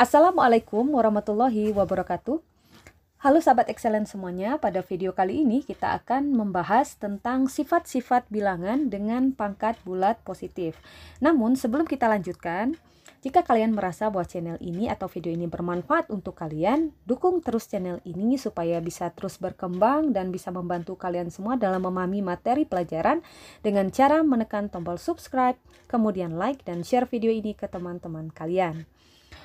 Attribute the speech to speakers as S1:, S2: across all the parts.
S1: Assalamualaikum warahmatullahi wabarakatuh. Halo sahabat excellent semuanya, pada video kali ini kita akan membahas tentang sifat-sifat bilangan dengan pangkat bulat positif. Namun sebelum kita lanjutkan, jika kalian merasa bahwa channel ini atau video ini bermanfaat untuk kalian, dukung terus channel ini supaya bisa terus berkembang dan bisa membantu kalian semua dalam memahami materi pelajaran dengan cara menekan tombol subscribe, kemudian like dan share video ini ke teman-teman kalian.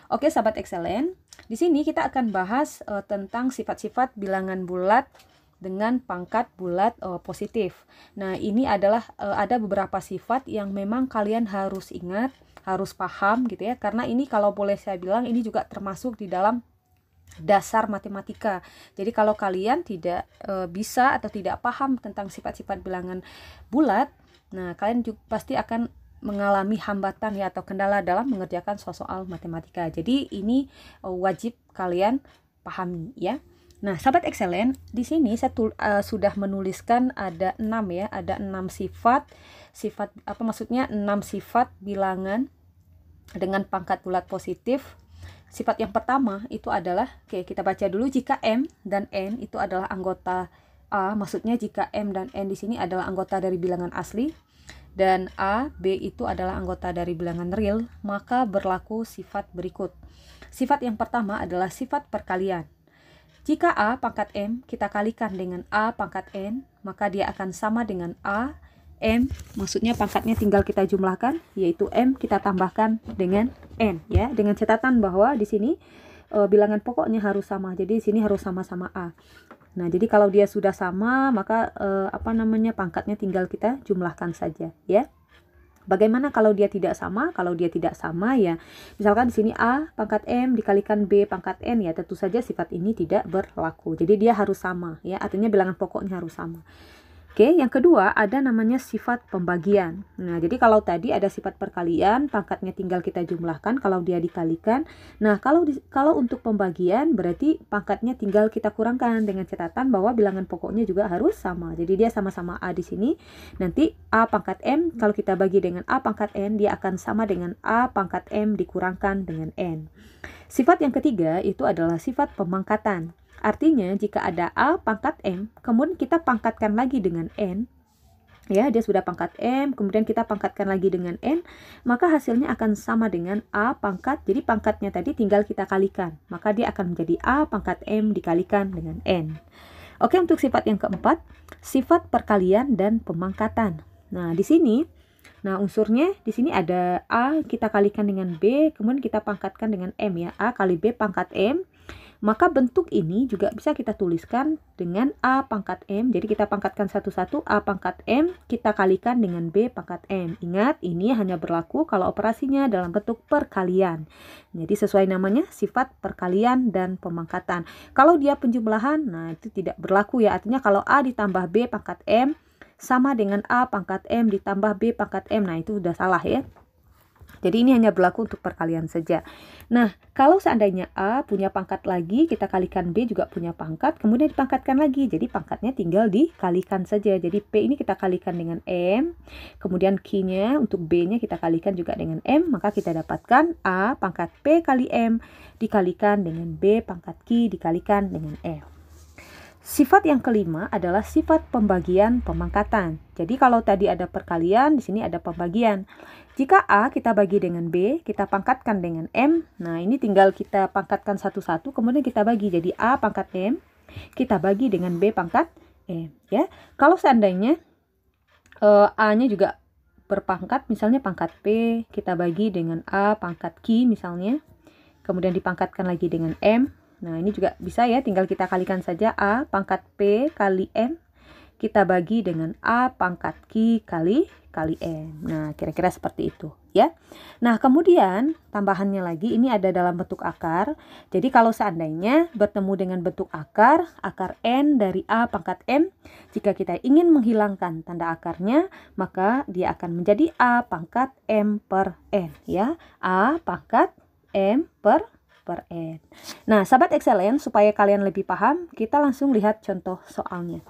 S1: Oke, sahabat excellent, di sini kita akan bahas uh, tentang sifat-sifat bilangan bulat dengan pangkat bulat uh, positif. Nah, ini adalah uh, ada beberapa sifat yang memang kalian harus ingat, harus paham gitu ya. Karena ini kalau boleh saya bilang ini juga termasuk di dalam dasar matematika. Jadi kalau kalian tidak e, bisa atau tidak paham tentang sifat-sifat bilangan bulat, nah kalian juga pasti akan mengalami hambatan ya atau kendala dalam mengerjakan soal matematika. Jadi ini eh, wajib kalian pahami ya. Nah, sahabat excellent, di sini saya tul, uh, sudah menuliskan ada 6 ya, ada 6 sifat sifat apa maksudnya 6 sifat bilangan dengan pangkat bulat positif. Sifat yang pertama itu adalah oke, okay, kita baca dulu jika M dan N itu adalah anggota A, maksudnya jika M dan N di sini adalah anggota dari bilangan asli, dan A, B itu adalah anggota dari bilangan real, maka berlaku sifat berikut. Sifat yang pertama adalah sifat perkalian. Jika A pangkat M kita kalikan dengan A pangkat N, maka dia akan sama dengan A M, maksudnya pangkatnya tinggal kita jumlahkan, yaitu M kita tambahkan dengan N ya, dengan catatan bahwa di sini e, bilangan pokoknya harus sama. Jadi di sini harus sama-sama A. Nah, jadi kalau dia sudah sama, maka eh, apa namanya pangkatnya tinggal kita jumlahkan saja, ya. Bagaimana kalau dia tidak sama? Kalau dia tidak sama ya, misalkan di sini A pangkat M dikalikan B pangkat N ya, tentu saja sifat ini tidak berlaku. Jadi dia harus sama ya, artinya bilangan pokoknya harus sama. Oke, yang kedua ada namanya sifat pembagian. Nah, jadi kalau tadi ada sifat perkalian, pangkatnya tinggal kita jumlahkan kalau dia dikalikan. Nah, kalau di, kalau untuk pembagian berarti pangkatnya tinggal kita kurangkan dengan catatan bahwa bilangan pokoknya juga harus sama. Jadi dia sama-sama A di sini. Nanti A pangkat M kalau kita bagi dengan A pangkat N, dia akan sama dengan A pangkat M dikurangkan dengan N. Sifat yang ketiga itu adalah sifat pemangkatan. Artinya jika ada A pangkat M, kemudian kita pangkatkan lagi dengan N, ya dia sudah pangkat M, kemudian kita pangkatkan lagi dengan N, maka hasilnya akan sama dengan A pangkat, jadi pangkatnya tadi tinggal kita kalikan, maka dia akan menjadi A pangkat M dikalikan dengan N. Oke, untuk sifat yang keempat, sifat perkalian dan pemangkatan. Nah, di sini, nah unsurnya di sini ada A kita kalikan dengan B, kemudian kita pangkatkan dengan M ya. A kali B pangkat M, maka bentuk ini juga bisa kita tuliskan dengan A pangkat M. Jadi kita pangkatkan satu-satu A pangkat M, kita kalikan dengan B pangkat M. Ingat, ini hanya berlaku kalau operasinya dalam bentuk perkalian. Jadi sesuai namanya sifat perkalian dan pemangkatan. Kalau dia penjumlahan, nah itu tidak berlaku ya. Artinya kalau A ditambah B pangkat M sama dengan A pangkat M ditambah B pangkat M. Nah itu sudah salah ya. Jadi ini hanya berlaku untuk perkalian saja. Nah, kalau seandainya A punya pangkat lagi, kita kalikan B juga punya pangkat, kemudian dipangkatkan lagi. Jadi pangkatnya tinggal dikalikan saja. Jadi P ini kita kalikan dengan M, kemudian Q-nya untuk B-nya kita kalikan juga dengan M, maka kita dapatkan A pangkat P kali M dikalikan dengan B pangkat Q dikalikan dengan L. Sifat yang kelima adalah sifat pembagian pemangkatan. Jadi kalau tadi ada perkalian, di sini ada pembagian. Jika A kita bagi dengan B, kita pangkatkan dengan M. Nah, ini tinggal kita pangkatkan satu-satu, kemudian kita bagi. Jadi A pangkat M, kita bagi dengan B pangkat M. E, ya, Kalau seandainya e, A-nya juga berpangkat, misalnya pangkat P, kita bagi dengan A pangkat Q misalnya. Kemudian dipangkatkan lagi dengan M. Nah, ini juga bisa ya, tinggal kita kalikan saja A pangkat P kali M. Kita bagi dengan A pangkat Q kali kali M. E. Nah, kira-kira seperti itu ya. Nah, kemudian tambahannya lagi ini ada dalam bentuk akar. Jadi kalau seandainya bertemu dengan bentuk akar, akar N dari A pangkat M, jika kita ingin menghilangkan tanda akarnya, maka dia akan menjadi A pangkat M per N ya. A pangkat M per per N. Nah, sahabat excellent, supaya kalian lebih paham, kita langsung lihat contoh soalnya.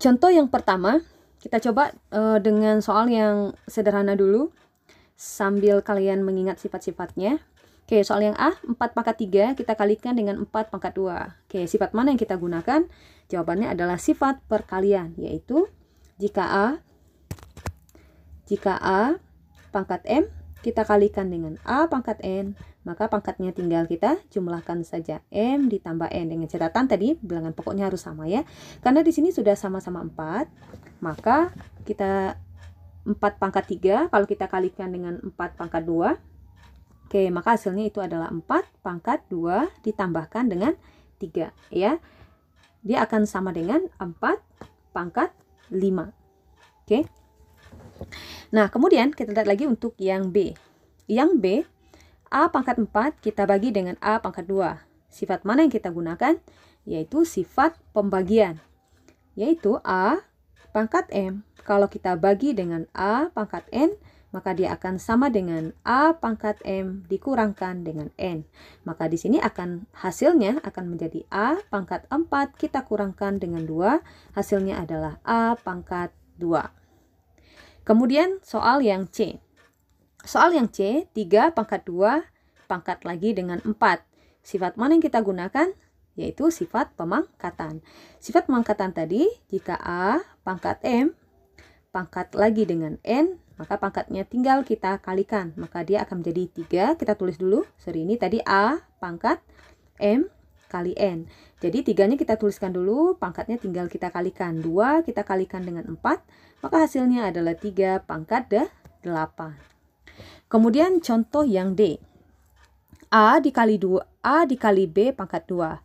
S1: Contoh yang pertama, kita coba uh, dengan soal yang sederhana dulu sambil kalian mengingat sifat-sifatnya. Oke, soal yang A, 4 pangkat 3 kita kalikan dengan 4 pangkat 2. Oke, sifat mana yang kita gunakan? Jawabannya adalah sifat perkalian, yaitu jika A jika A pangkat M kita kalikan dengan A pangkat N maka pangkatnya tinggal kita jumlahkan saja M ditambah N dengan catatan tadi bilangan pokoknya harus sama ya. Karena di sini sudah sama-sama 4, maka kita 4 pangkat 3 kalau kita kalikan dengan 4 pangkat 2. Oke, maka hasilnya itu adalah 4 pangkat 2 ditambahkan dengan 3 ya. Dia akan sama dengan 4 pangkat 5. Oke. Nah, kemudian kita lihat lagi untuk yang B. Yang B A pangkat 4 kita bagi dengan A pangkat 2. Sifat mana yang kita gunakan? Yaitu sifat pembagian. Yaitu A pangkat M. Kalau kita bagi dengan A pangkat N, maka dia akan sama dengan A pangkat M dikurangkan dengan N. Maka di sini akan hasilnya akan menjadi A pangkat 4 kita kurangkan dengan 2. Hasilnya adalah A pangkat 2. Kemudian soal yang C. Soal yang C, 3 pangkat 2 pangkat lagi dengan 4. Sifat mana yang kita gunakan? Yaitu sifat pemangkatan. Sifat pemangkatan tadi, jika A pangkat M pangkat lagi dengan N, maka pangkatnya tinggal kita kalikan. Maka dia akan menjadi 3. Kita tulis dulu. Sorry, ini tadi A pangkat M kali N. Jadi tiganya kita tuliskan dulu, pangkatnya tinggal kita kalikan. 2 kita kalikan dengan 4, maka hasilnya adalah 3 pangkat 8. Kemudian contoh yang D. A dikali 2, A dikali B pangkat 2.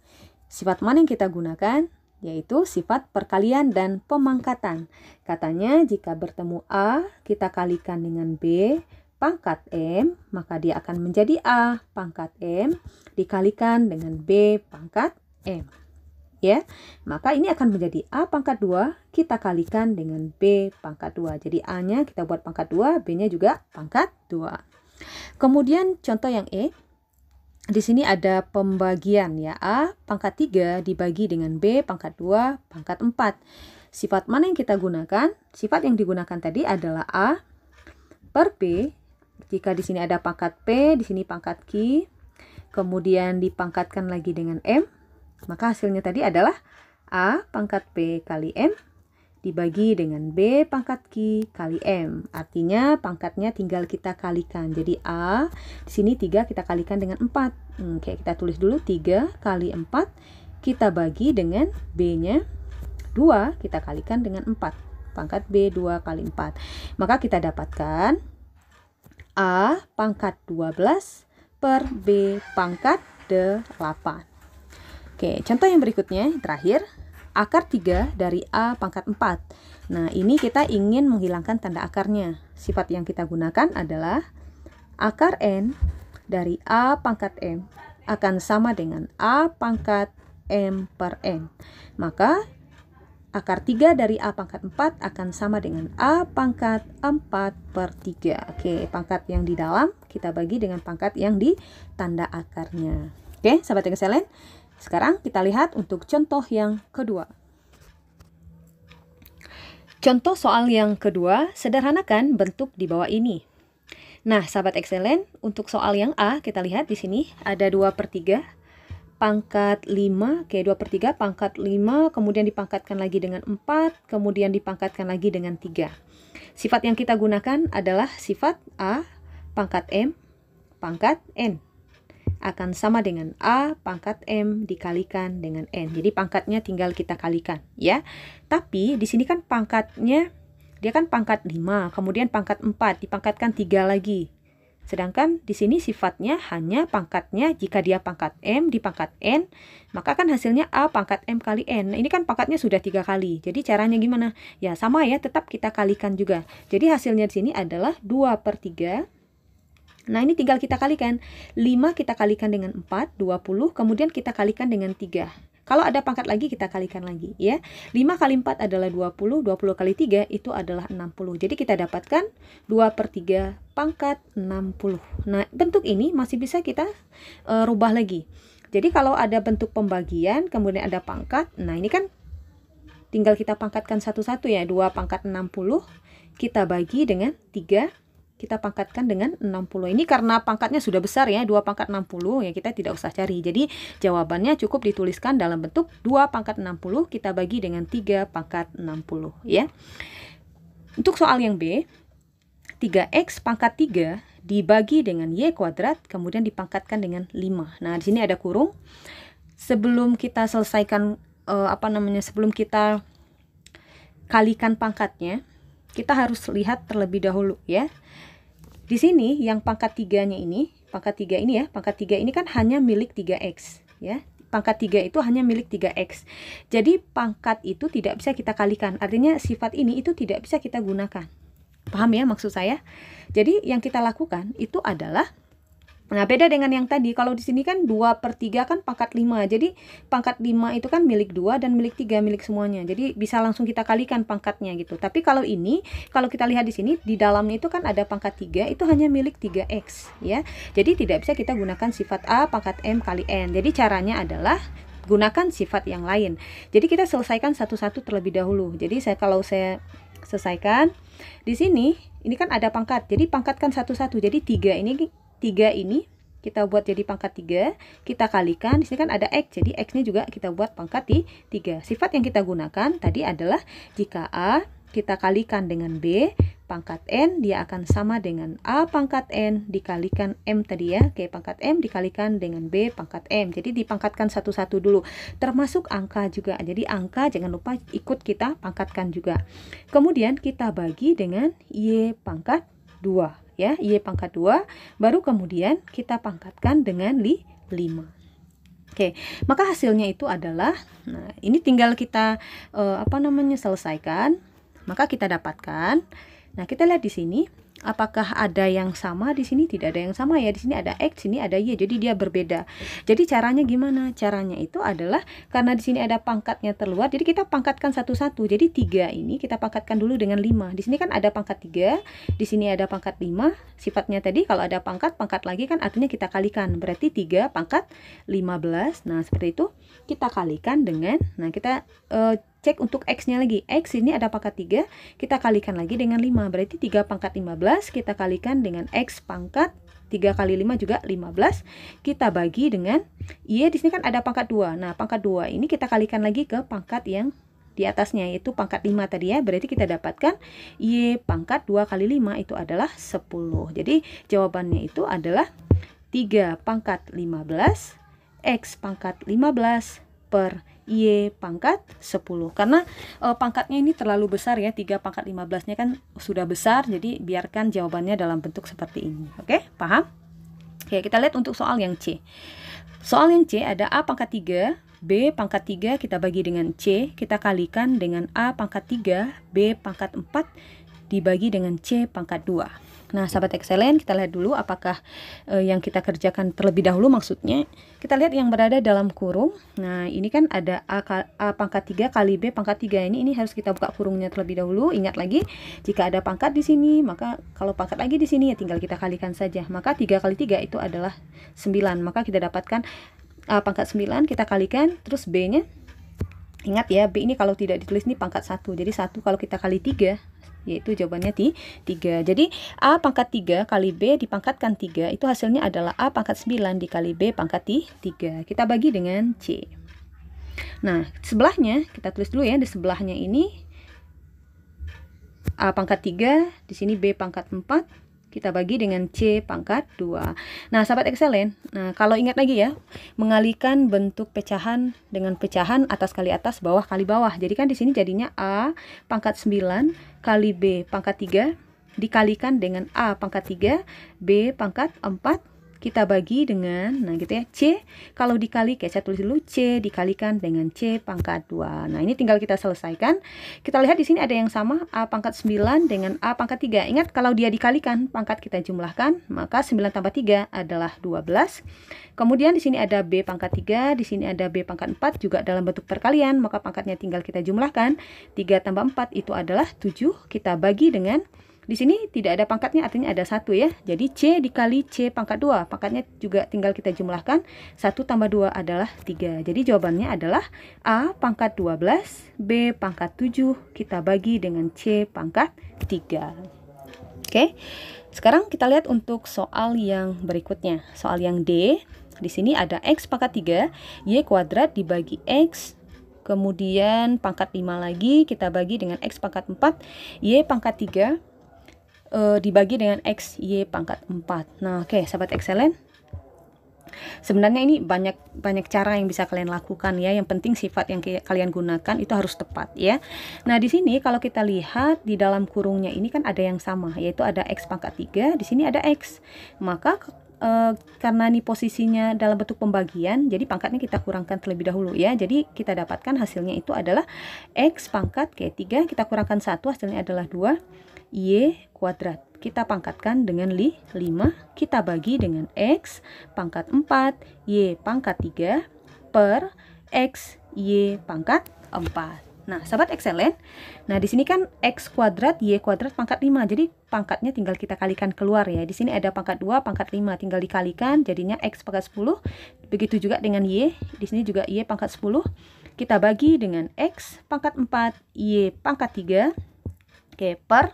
S1: Sifat mana yang kita gunakan? Yaitu sifat perkalian dan pemangkatan. Katanya jika bertemu A, kita kalikan dengan B, pangkat M, maka dia akan menjadi A pangkat M dikalikan dengan B pangkat M ya. Maka ini akan menjadi A pangkat 2 kita kalikan dengan B pangkat 2. Jadi A-nya kita buat pangkat 2, B-nya juga pangkat 2. Kemudian contoh yang E. Di sini ada pembagian ya. A pangkat 3 dibagi dengan B pangkat 2 pangkat 4. Sifat mana yang kita gunakan? Sifat yang digunakan tadi adalah A per B. Jika di sini ada pangkat P, di sini pangkat Q, kemudian dipangkatkan lagi dengan M, maka hasilnya tadi adalah A pangkat P kali M dibagi dengan B pangkat Q kali M. Artinya pangkatnya tinggal kita kalikan. Jadi A di sini 3 kita kalikan dengan 4. Oke, hmm, kita tulis dulu 3 kali 4 kita bagi dengan B-nya 2 kita kalikan dengan 4. Pangkat B 2 kali 4. Maka kita dapatkan A pangkat 12 per B pangkat 8. Oke, contoh yang berikutnya, terakhir, akar 3 dari A pangkat 4. Nah, ini kita ingin menghilangkan tanda akarnya. Sifat yang kita gunakan adalah akar N dari A pangkat M akan sama dengan A pangkat M per N. Maka, akar 3 dari A pangkat 4 akan sama dengan A pangkat 4 per 3. Oke, pangkat yang di dalam kita bagi dengan pangkat yang di tanda akarnya. Oke, sahabat yang keselen, sekarang kita lihat untuk contoh yang kedua. Contoh soal yang kedua, sederhanakan bentuk di bawah ini. Nah, sahabat excellent, untuk soal yang A, kita lihat di sini ada 2 per 3 pangkat 5, oke 2 per 3 pangkat 5, kemudian dipangkatkan lagi dengan 4, kemudian dipangkatkan lagi dengan 3. Sifat yang kita gunakan adalah sifat A pangkat M pangkat N akan sama dengan A pangkat M dikalikan dengan N. Jadi pangkatnya tinggal kita kalikan ya. Tapi di sini kan pangkatnya dia kan pangkat 5, kemudian pangkat 4 dipangkatkan 3 lagi. Sedangkan di sini sifatnya hanya pangkatnya jika dia pangkat M di pangkat N, maka kan hasilnya A pangkat M kali N. Nah, ini kan pangkatnya sudah tiga kali. Jadi caranya gimana? Ya sama ya, tetap kita kalikan juga. Jadi hasilnya di sini adalah 2 per 3 Nah, ini tinggal kita kalikan. 5 kita kalikan dengan 4, 20, kemudian kita kalikan dengan 3. Kalau ada pangkat lagi kita kalikan lagi ya. 5 kali 4 adalah 20, 20 kali 3 itu adalah 60. Jadi kita dapatkan 2 per 3 pangkat 60. Nah, bentuk ini masih bisa kita uh, rubah lagi. Jadi kalau ada bentuk pembagian, kemudian ada pangkat, nah ini kan tinggal kita pangkatkan satu-satu ya. 2 pangkat 60 kita bagi dengan 3 kita pangkatkan dengan 60 ini karena pangkatnya sudah besar ya 2 pangkat 60 ya kita tidak usah cari jadi jawabannya cukup dituliskan dalam bentuk 2 pangkat 60 kita bagi dengan 3 pangkat 60 ya untuk soal yang B 3x pangkat 3 dibagi dengan y kuadrat kemudian dipangkatkan dengan 5 nah di sini ada kurung sebelum kita selesaikan eh, apa namanya sebelum kita kalikan pangkatnya kita harus lihat terlebih dahulu ya di sini yang pangkat tiganya ini, pangkat tiga ini ya, pangkat tiga ini kan hanya milik 3x ya. Pangkat tiga itu hanya milik 3x. Jadi pangkat itu tidak bisa kita kalikan. Artinya sifat ini itu tidak bisa kita gunakan. Paham ya maksud saya? Jadi yang kita lakukan itu adalah Nah, beda dengan yang tadi. Kalau di sini kan 2 per 3 kan pangkat 5. Jadi, pangkat 5 itu kan milik 2 dan milik 3, milik semuanya. Jadi, bisa langsung kita kalikan pangkatnya gitu. Tapi kalau ini, kalau kita lihat di sini, di dalamnya itu kan ada pangkat 3, itu hanya milik 3X. ya. Jadi, tidak bisa kita gunakan sifat A pangkat M kali N. Jadi, caranya adalah gunakan sifat yang lain. Jadi, kita selesaikan satu-satu terlebih dahulu. Jadi, saya kalau saya selesaikan, di sini, ini kan ada pangkat. Jadi, pangkatkan satu-satu. Jadi, tiga ini 3 ini kita buat jadi pangkat 3, kita kalikan, di sini kan ada X, jadi X-nya juga kita buat pangkat 3. Sifat yang kita gunakan tadi adalah jika A kita kalikan dengan B, pangkat N, dia akan sama dengan A pangkat N dikalikan M tadi ya. Oke, pangkat M dikalikan dengan B pangkat M. Jadi dipangkatkan satu-satu dulu, termasuk angka juga. Jadi angka jangan lupa ikut kita pangkatkan juga. Kemudian kita bagi dengan Y pangkat 2 ya Y pangkat 2 baru kemudian kita pangkatkan dengan li, 5 Oke, maka hasilnya itu adalah, nah ini tinggal kita eh, apa namanya selesaikan, maka kita dapatkan. Nah kita lihat di sini apakah ada yang sama di sini tidak ada yang sama ya di sini ada x sini ada y jadi dia berbeda jadi caranya gimana caranya itu adalah karena di sini ada pangkatnya terluar jadi kita pangkatkan satu-satu jadi tiga ini kita pangkatkan dulu dengan lima. di sini kan ada pangkat tiga. di sini ada pangkat lima. sifatnya tadi kalau ada pangkat pangkat lagi kan artinya kita kalikan berarti tiga pangkat lima belas. nah seperti itu kita kalikan dengan nah kita uh, cek untuk X-nya lagi. X ini ada pangkat 3, kita kalikan lagi dengan 5. Berarti 3 pangkat 15 kita kalikan dengan X pangkat 3 kali 5 juga 15. Kita bagi dengan Y iya, di sini kan ada pangkat 2. Nah, pangkat 2 ini kita kalikan lagi ke pangkat yang di atasnya yaitu pangkat 5 tadi ya berarti kita dapatkan Y iya, pangkat 2 kali 5 itu adalah 10 jadi jawabannya itu adalah 3 pangkat 15 X pangkat 15 per Y pangkat 10 karena e, pangkatnya ini terlalu besar ya 3 pangkat 15 nya kan sudah besar jadi biarkan jawabannya dalam bentuk seperti ini oke okay? paham Oke kita lihat untuk soal yang C soal yang C ada A pangkat 3 B pangkat 3 kita bagi dengan C kita kalikan dengan A pangkat 3 B pangkat 4 dibagi dengan C pangkat 2 Nah, sahabat excellent, kita lihat dulu apakah e, yang kita kerjakan terlebih dahulu maksudnya. Kita lihat yang berada dalam kurung. Nah, ini kan ada A, A pangkat 3 kali B pangkat 3 ini. Ini harus kita buka kurungnya terlebih dahulu. Ingat lagi, jika ada pangkat di sini, maka kalau pangkat lagi di sini ya tinggal kita kalikan saja. Maka 3 kali 3 itu adalah 9. Maka kita dapatkan A pangkat 9, kita kalikan, terus B-nya. Ingat ya, B ini kalau tidak ditulis ini pangkat 1. Jadi 1 kalau kita kali 3 yaitu jawabannya di 3. Jadi A pangkat 3 kali B dipangkatkan 3 itu hasilnya adalah A pangkat 9 dikali B pangkat 3. Kita bagi dengan C. Nah, sebelahnya kita tulis dulu ya di sebelahnya ini A pangkat 3, di sini B pangkat 4, kita bagi dengan C pangkat 2. Nah, sahabat excellent, nah kalau ingat lagi ya, mengalikan bentuk pecahan dengan pecahan atas kali atas, bawah kali bawah. Jadi kan di sini jadinya A pangkat 9 kali B pangkat 3 dikalikan dengan A pangkat 3, B pangkat 4 kita bagi dengan nah gitu ya C kalau dikali kayak saya tulis dulu C dikalikan dengan C pangkat 2 nah ini tinggal kita selesaikan kita lihat di sini ada yang sama A pangkat 9 dengan A pangkat 3 ingat kalau dia dikalikan pangkat kita jumlahkan maka 9 tambah 3 adalah 12 kemudian di sini ada B pangkat 3 di sini ada B pangkat 4 juga dalam bentuk perkalian maka pangkatnya tinggal kita jumlahkan 3 tambah 4 itu adalah 7 kita bagi dengan di sini tidak ada pangkatnya, artinya ada satu ya. Jadi C dikali C pangkat 2. Pangkatnya juga tinggal kita jumlahkan. 1 tambah 2 adalah 3. Jadi jawabannya adalah A pangkat 12, B pangkat 7, kita bagi dengan C pangkat 3. Oke, sekarang kita lihat untuk soal yang berikutnya. Soal yang D, di sini ada X pangkat 3, Y kuadrat dibagi X kemudian pangkat 5 lagi kita bagi dengan X pangkat 4, Y pangkat 3 e, dibagi dengan X, Y pangkat 4. Nah, oke, okay, sahabat excellent. Sebenarnya ini banyak banyak cara yang bisa kalian lakukan ya. Yang penting sifat yang kalian gunakan itu harus tepat ya. Nah, di sini kalau kita lihat di dalam kurungnya ini kan ada yang sama yaitu ada X pangkat 3, di sini ada X. Maka e, karena ini posisinya dalam bentuk pembagian, jadi pangkatnya kita kurangkan terlebih dahulu ya. Jadi kita dapatkan hasilnya itu adalah x pangkat K3 kita kurangkan satu hasilnya adalah dua. Y kuadrat. Kita pangkatkan dengan 5, kita bagi dengan X pangkat 4, Y pangkat 3 per X, Y pangkat 4. Nah, sahabat excellent. Nah, di sini kan x kuadrat y kuadrat pangkat 5. Jadi pangkatnya tinggal kita kalikan keluar ya. Di sini ada pangkat 2, pangkat 5 tinggal dikalikan jadinya x pangkat 10. Begitu juga dengan y. Di sini juga y pangkat 10. Kita bagi dengan x pangkat 4, y pangkat 3 okay, per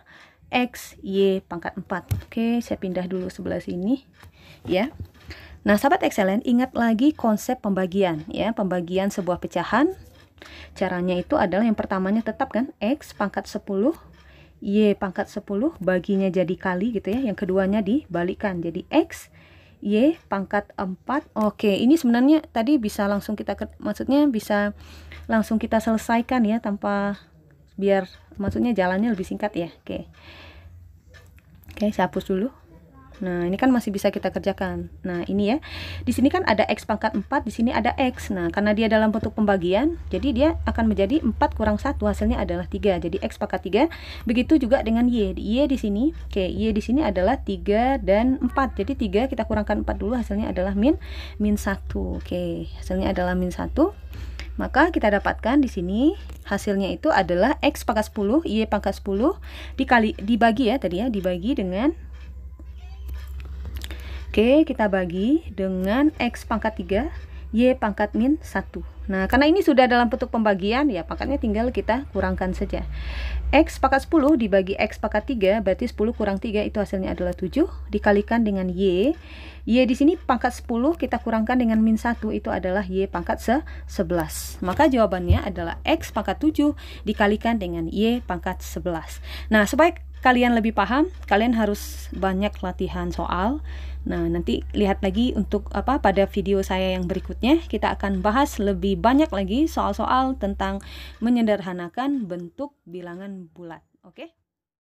S1: X, Y pangkat 4. Oke, saya pindah dulu sebelah sini. Ya. Nah, sahabat excellent, ingat lagi konsep pembagian. ya Pembagian sebuah pecahan. Caranya itu adalah yang pertamanya tetap kan, X pangkat 10, Y pangkat 10, baginya jadi kali gitu ya. Yang keduanya dibalikan jadi X, Y pangkat 4. Oke, ini sebenarnya tadi bisa langsung kita, maksudnya bisa langsung kita selesaikan ya tanpa biar maksudnya jalannya lebih singkat ya oke okay. oke okay, saya hapus dulu Nah, ini kan masih bisa kita kerjakan. Nah, ini ya. Di sini kan ada X pangkat 4, di sini ada X. Nah, karena dia dalam bentuk pembagian, jadi dia akan menjadi 4 kurang 1, hasilnya adalah 3. Jadi X pangkat 3. Begitu juga dengan Y. Y di sini, oke, Y di sini adalah 3 dan 4. Jadi 3 kita kurangkan 4 dulu, hasilnya adalah min, min 1. Oke, hasilnya adalah min 1. Maka kita dapatkan di sini hasilnya itu adalah X pangkat 10, Y pangkat 10 dikali, dibagi ya tadi ya, dibagi dengan Oke, kita bagi dengan X pangkat 3, Y pangkat min 1. Nah, karena ini sudah dalam bentuk pembagian, ya pangkatnya tinggal kita kurangkan saja. X pangkat 10 dibagi X pangkat 3, berarti 10 kurang 3 itu hasilnya adalah 7, dikalikan dengan Y. Y di sini pangkat 10 kita kurangkan dengan min 1, itu adalah Y pangkat 11. Maka jawabannya adalah X pangkat 7 dikalikan dengan Y pangkat 11. Nah, supaya kalian lebih paham, kalian harus banyak latihan soal Nah, nanti lihat lagi untuk apa pada video saya yang berikutnya kita akan bahas lebih banyak lagi soal-soal tentang menyederhanakan bentuk bilangan bulat. Oke? Okay?